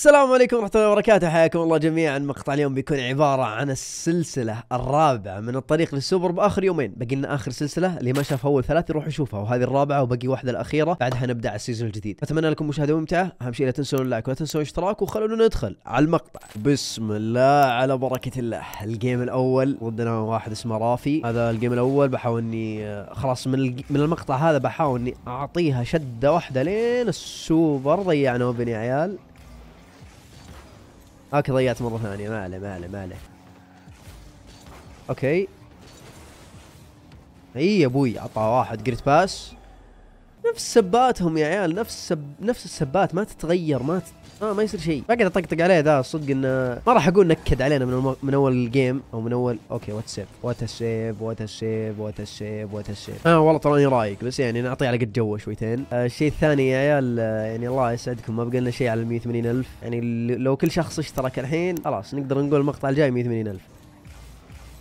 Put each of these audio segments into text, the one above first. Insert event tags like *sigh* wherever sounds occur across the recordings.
السلام عليكم ورحمة الله وبركاته حياكم الله جميعا مقطع اليوم بيكون عبارة عن السلسلة الرابعة من الطريق للسوبر بآخر يومين باقي لنا آخر سلسلة اللي ما شاف أول ثلاثة يروح يشوفها وهذه الرابعة وبقي واحدة الأخيرة بعدها نبدأ على السيزون الجديد أتمنى لكم مشاهدة ممتعة أهم شيء لا تنسون اللايك ولا تنسون الاشتراك وخلونا ندخل على المقطع بسم الله على بركة الله الجيم الأول ضدنا واحد اسمه رافي هذا الجيم الأول بحاول إني آه، خلاص من من المقطع هذا بحاول إني أعطيها شدة واحدة لين السوبر ضيعنا يا عيال اوكي ضيعت مره ثانيه ما عليه ما عليه ما عليه اوكي اي يا ابوي عطى واحد جريت باس نفس سباتهم يا عيال نفس سب... نفس السبات ما تتغير ما ت... آه ما يصير شيء فقعد اطقطق عليه ذا الصدق انه ما راح اقول نكد علينا من الم... من اول الجيم او من اول اوكي وات سيف وات سيف وات سيف وات سيف وات سيف اه والله تراني رايك بس يعني نعطيه على قد جوه شويتين آه الشيء الثاني يا عيال آه يعني الله يسعدكم ما بقى لنا شيء على ال 180 الف يعني لو كل شخص اشترك الحين خلاص نقدر نقول المقطع الجاي 180 الف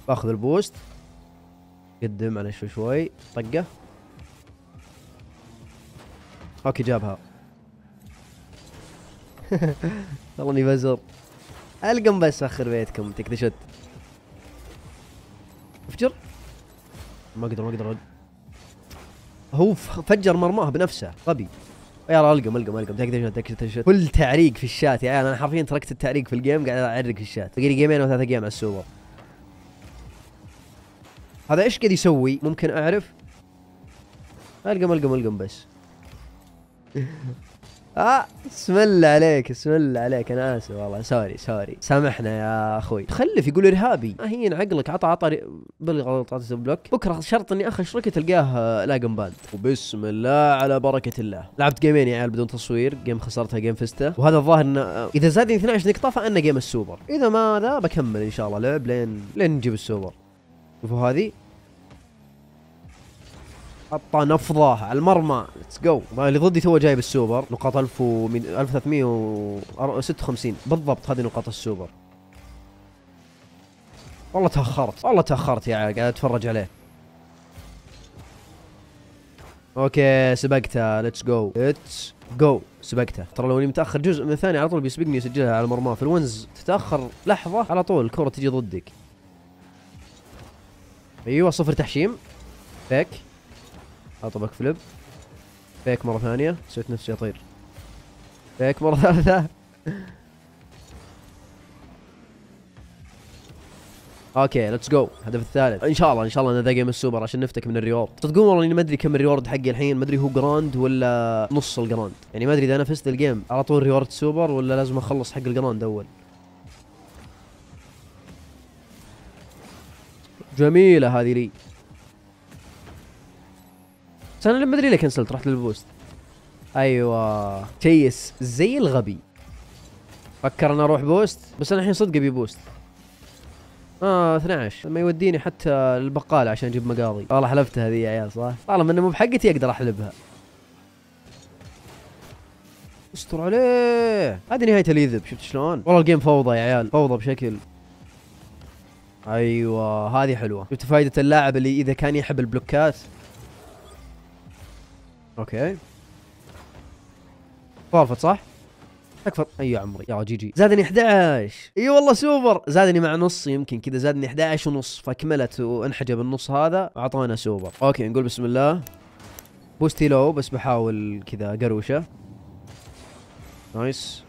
باخذ البوست قدم على شوي شوي طقه اوكي جابها *laughs* والله اني بزر القم بس اخر بيتكم تكتشت افجر ما اقدر ما اقدر هو فجر مرماه بنفسه غبي يلا القم القم القم تكتشت تكتشت كل تعريق في الشات يا عيال انا حرفيا تركت التعريق في الجيم قاعد اعرق في الشات باقي لي جيمين او ثلاثة جيم على السوبر هذا ايش قاعد يسوي ممكن اعرف القم القم القم بس *laughs* اه بسم الله عليك بسم الله عليك انا اسف والله سوري سوري سامحنا يا اخوي خلف يقول ارهابي ما آه، هين عقلك عطى عطى بالغلط عطى بلوك بكره شرط اني اخش شركه تلقاه آه، لا باد وبسم الله على بركه الله لعبت جيمين يا عيال بدون تصوير جيم خسرتها جيم فزتها وهذا الظاهر انه آه، اذا زادني 12 نقطه فانا جيم السوبر اذا ما ذا بكمل ان شاء الله لعب لين لين نجيب السوبر شوفوا هذه حطه نفضه على المرمى ليتس جو اللي ضدي تو جايب السوبر نقاط 1356 بالضبط هذه نقاط السوبر والله تاخرت والله تاخرت يا عيال قاعد اتفرج عليه اوكي سبقته ليتس جو ليتس جو سبقته ترى لو اني متاخر جزء من الثاني على طول بيسبقني يسجلها على المرمى في الونز تتاخر لحظه على طول الكره تجي ضدك ايوه صفر تحشيم فيك حاطه باك فليب فيك مره ثانيه سويت نفسي اطير فيك مره ثالثه اوكي ليتس جو الهدف الثالث ان شاء الله ان شاء الله ذا جيم السوبر عشان نفتك من الريورد تقول والله اني ما ادري كم الريورد حقي الحين ما ادري هو جراند ولا نص الجراند يعني ما ادري اذا انا فزت الجيم على طول ريورد سوبر ولا لازم اخلص حق الجراند اول جميله هذه لي بس انا ما ادري ليه كنسلت رحت للبوست ايوه تيس زي الغبي فكر اني اروح بوست بس انا الحين صدق ابي بوست اه 12 ما يوديني حتى البقاله عشان اجيب مقاضي والله حلفتها هذه يا عيال صح طالما انه مو بحقتي اقدر احلبها استر عليه هذه نهايه اليذب شفت شلون والله الجيم فوضى يا عيال فوضى بشكل ايوه هذه حلوه شفت فائده اللاعب اللي اذا كان يحب البلوكات اوكي فورفت صح؟ اكثر اي عمري يا جي جي زادني 11 اي والله سوبر زادني مع نص يمكن كذا زادني 11 ونص فكملت وانحجب النص هذا اعطانا سوبر اوكي نقول بسم الله بوستي لو بس بحاول كذا قروشه نايس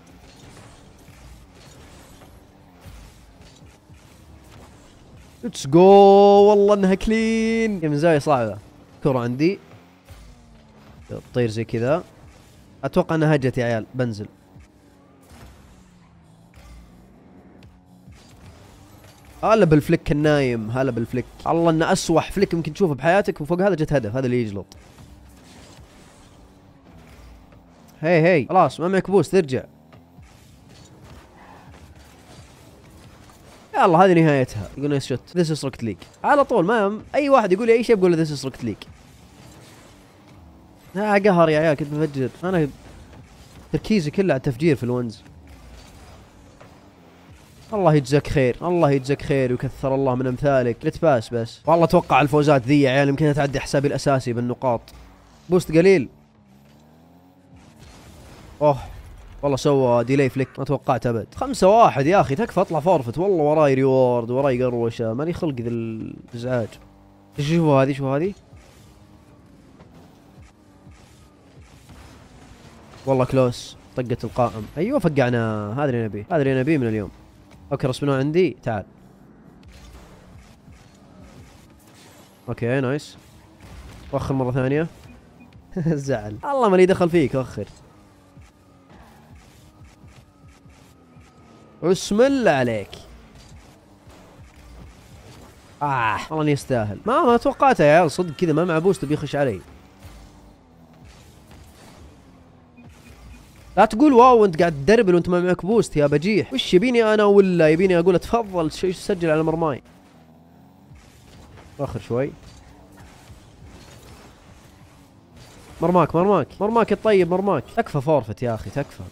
ليتس جو والله انها كلين من زاويه صعبه كره عندي تطير زي كذا اتوقع انها هجت يا عيال بنزل هلا بالفليك النايم هلا بالفليك الله انه اسوح فليك يمكن تشوفه بحياتك وفوق هذا جت هدف هذا اللي يجلط هي هي خلاص ما معك بوست ارجع يلا هذه نهايتها يقول نايس شوت ذيس از ليك على طول ما اي واحد يقول لي اي شيء بقول له ذيس از ليك آه قهر يا عيال كنت مفجر انا تركيزي كله على التفجير في الونز الله يجزاك خير الله يجزاك خير ويكثر الله من امثالك لا تباس بس والله اتوقع الفوزات ذي يا عيال يمكن تعدي حسابي الاساسي بالنقاط بوست قليل اوه والله سوى ديلي فليك ما توقعت ابد خمسة واحد يا اخي تكفى اطلع فورفت والله وراي ريورد وراي قروشة ماني خلق ذا الازعاج شوفوا هذه شوفوا هذه والله كلوس طقة القائم ايوه فقعنا هذا اللي نبيه هذا اللي نبيه من اليوم اوكي رسمناه عندي تعال اوكي نايس وخر مرة ثانية *laughs* زعل الله ما لي دخل فيك وخر بسم الله عليك اه والله اني استاهل ما ما توقعته يا عيال صدق كذا ما معبوس تبي يخش علي لا تقول واو وانت قاعد تدربل وانت ما معك بوست يا بجيح وش يبيني انا ولا يبيني اقول تفضل سجل على مرماي اخر شوي مرماك مرماك مرماك الطيب مرماك تكفى فورفت يا اخي تكفى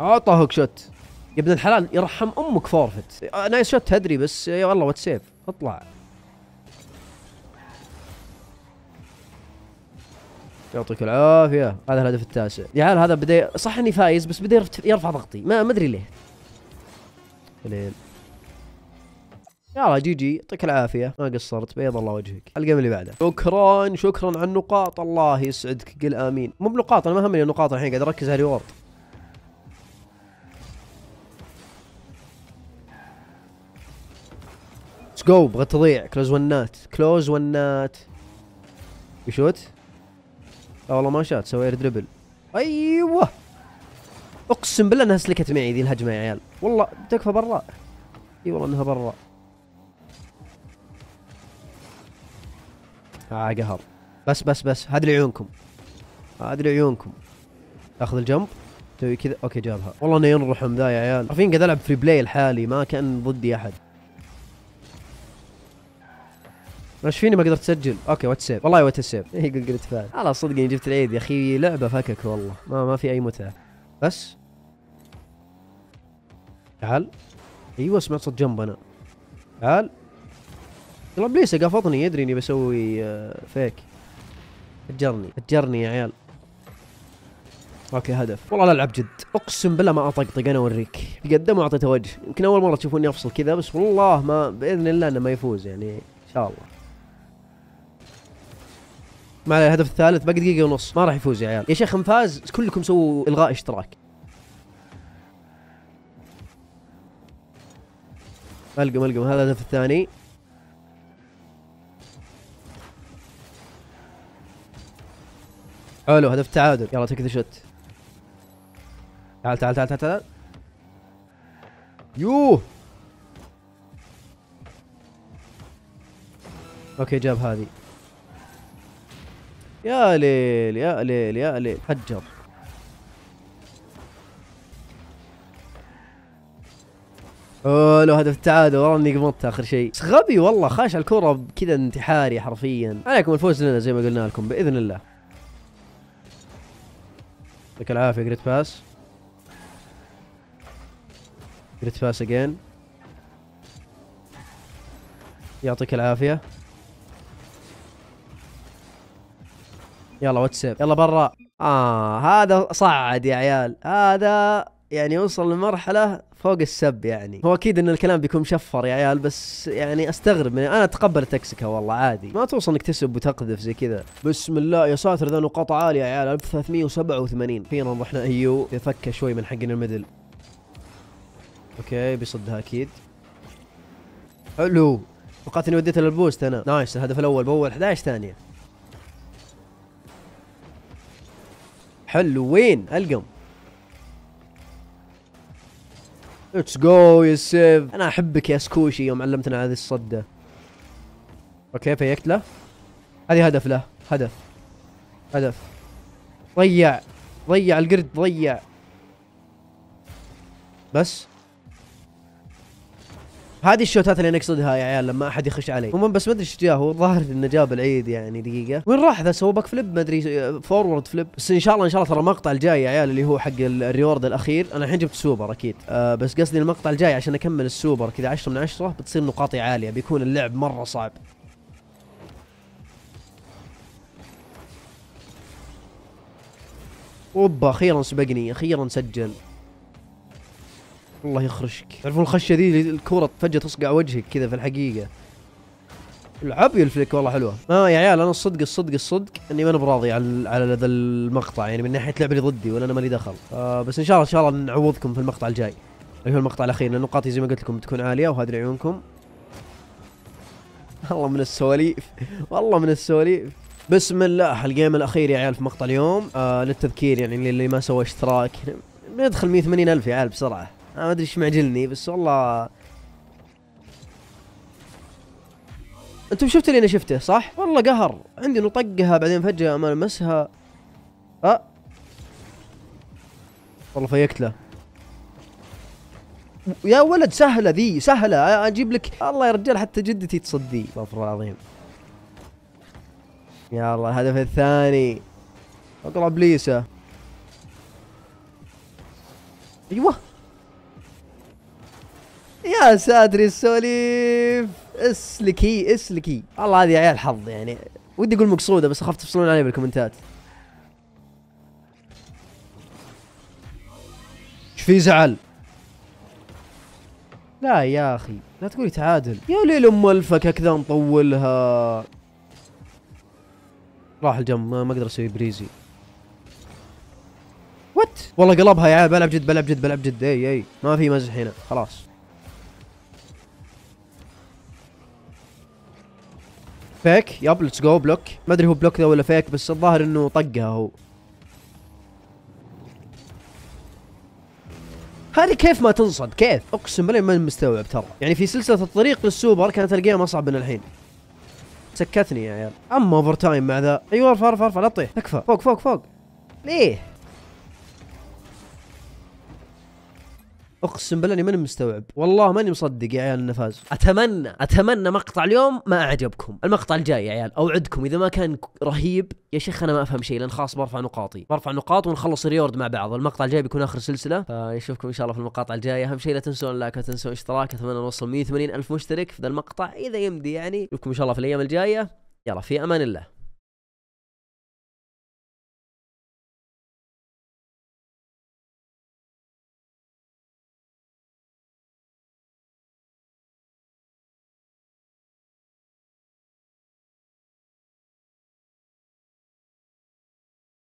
اعطى آه، هوك شوت يا ابن الحلال يرحم امك فورفت آه، نايس شوت تدري بس يا والله واتسيف اطلع يعطيك العافيه هذا الهدف التاسع يا عيال هذا بدا صح اني فايز بس بدا يرفع ضغطي ما ادري ليه ليل يلا جي جي يعطيك العافيه ما قصرت بيض الله وجهك الجيم اللي بعده شكرا شكرا على النقاط الله يسعدك قل امين مو بنقاط انا ما همني النقاط الحين قاعد اركز على الريورد جو بغيت تضيع كلوز ونات كلوز ونات يشوت لا والله ما شات سوى اير دربل ايوه اقسم بالله انها سلكت معي ذي الهجمه يا عيال والله تكفى برا اي والله انها برا اه قهر بس بس بس هذي لعيونكم هذي لعيونكم اخذ الجنب تسوي كذا اوكي جابها والله انه ينرحم ذا يا عيال عارفين قاعد العب فري بلاي لحالي ما كان ضدي احد ايش فيني ما قدرت اسجل اوكي وات سيف والله وات سيف اي قلت فعل خلاص صدق اني جبت العيد يا اخي لعبه فكك والله ما, ما في اي متعه بس تعال ايوه سمعت صوت جنب انا تعال يلا ابليس قفطني يدري اني بسوي فيك آه، اجرني اجرني يا عيال اوكي هدف والله لا العب جد اقسم بالله ما اطقطق انا اوريك تقدم واعطيته وجه يمكن اول مره تشوفوني افصل كذا بس والله ما باذن الله انه ما يفوز يعني ان شاء الله مع الهدف الثالث باقي دقيقه ونص ما راح يفوز يا عيال يا شيخ فاز كلكم سووا الغاء اشتراك ملقم ملقم هذا الهدف الثاني حلو هدف التعادل يلا تك ذا شوت تعال تعال تعال تعال تعال يوه اوكي جاب هذه يا ليل يا ليل يا ليل حجر لو هدف التعادل والله اني قمطت اخر شيء بس غبي والله خاش على الكره كذا انتحاري حرفيا عليكم الفوز لنا زي ما قلنا لكم باذن الله يعطيك العافيه جريت باس جريت باس اجين يعطيك العافيه يلا واتساب يلا برا اه هذا صعد يا عيال هذا يعني وصل لمرحله فوق السب يعني هو اكيد ان الكلام بيكون مشفر يا عيال بس يعني استغرب من انا اتقبل تكسكا والله عادي ما توصل انك تسب وتقذف زي كذا بسم الله يا ساتر ذا نقاط عاليه يا عيال 1387 فينا رحنا ايو يفكه شوي من حقنا الميدل اوكي بيصدها اكيد حلو توقعت اني وديته للبوست انا نايس الهدف الاول باول 11 ثانيه وين القم اتس جو يا سيف انا احبك يا سكوشي يوم علمتنا هذه الصده اوكي فيكت له هذه هدف له هدف هدف ضيع ضيع القرد ضيع بس هذه الشوتات اللي نقصدها يا عيال لما احد يخش علي المهم بس ما ادري ايش جاه هو الظاهر انه جاب العيد يعني دقيقه وين راح ذا سوى باك فليب ما ادري فورورد فليب بس ان شاء الله ان شاء الله ترى المقطع الجاي يا عيال اللي هو حق الريورد الاخير انا الحين جبت سوبر اكيد أه بس قصدي المقطع الجاي عشان اكمل السوبر كذا 10 من 10 بتصير نقاطي عاليه بيكون اللعب مره صعب اوبا اخيرا سبقني اخيرا سجل الله يخرشك تعرفون الخشه ذي الكره فجاه تصقع وجهك كذا في الحقيقه العب الفليك والله حلوه ما آه يا عيال انا الصدق الصدق الصدق اني ما براضي على على ذا المقطع يعني من ناحيه لعبه اللي ضدي ولا انا مالي دخل آه بس ان شاء الله ان شاء الله نعوضكم في المقطع الجاي اللي هو المقطع الاخير لان نقاطي زي ما قلت لكم بتكون عاليه وهذه لعيونكم *laughs* والله من السواليف والله من السواليف بسم الله الجيم الاخير يا عيال في مقطع اليوم آه للتذكير يعني اللي ما سوى اشتراك ندخل 180 الف يا عيال بسرعه انا ما ادري ايش معجلني بس والله انتم شفتوا اللي انا شفته صح؟ والله قهر عندي انه طقها بعدين فجأة ما لمسها أه والله فيكت له يا ولد سهلة ذي سهلة اجيب لك الله يا رجال حتى جدتي تصدي استغفر الله العظيم يا الله الهدف الثاني اقرب ليسه ايوه يا ساتر السواليف اسلكي اسلكي والله هذه عيال حظ يعني ودي اقول مقصوده بس اخاف تفصلون علي بالكومنتات ايش في زعل لا يا اخي لا تقولي تعادل يا ليل ام الفك كذا نطولها راح الجنب ما اقدر اسوي بريزي وات والله قلبها يا عيال بلعب جد بلعب جد بلعب جد اي اي ما في مزح هنا خلاص فيك يب ليتس جو بلوك ما ادري هو بلوك ذا ولا فيك بس الظاهر انه طقها هو هذه كيف ما تنصد كيف اقسم بالله ما مستوعب ترى يعني في سلسله الطريق للسوبر كانت الجيم اصعب من الحين سكتني يا عيال اما اوفر تايم مع ذا ايوه ارفع ارفع ارفع لا تطيح تكفى فوق فوق فوق ليه اقسم بالله اني ماني مستوعب والله ماني مصدق يا عيال انه فاز اتمنى اتمنى مقطع اليوم ما اعجبكم المقطع الجاي يا عيال اوعدكم اذا ما كان رهيب يا شيخ انا ما افهم شيء لان خلاص برفع نقاطي برفع نقاط ونخلص ريورد مع بعض المقطع الجاي بيكون اخر سلسله فنشوفكم ان شاء الله في المقاطع الجايه اهم شيء لا تنسون اللايك وتنسون الاشتراك اتمنى نوصل 180 الف مشترك في ذا المقطع اذا يمدي يعني نشوفكم ان شاء الله في الايام الجايه يلا في امان الله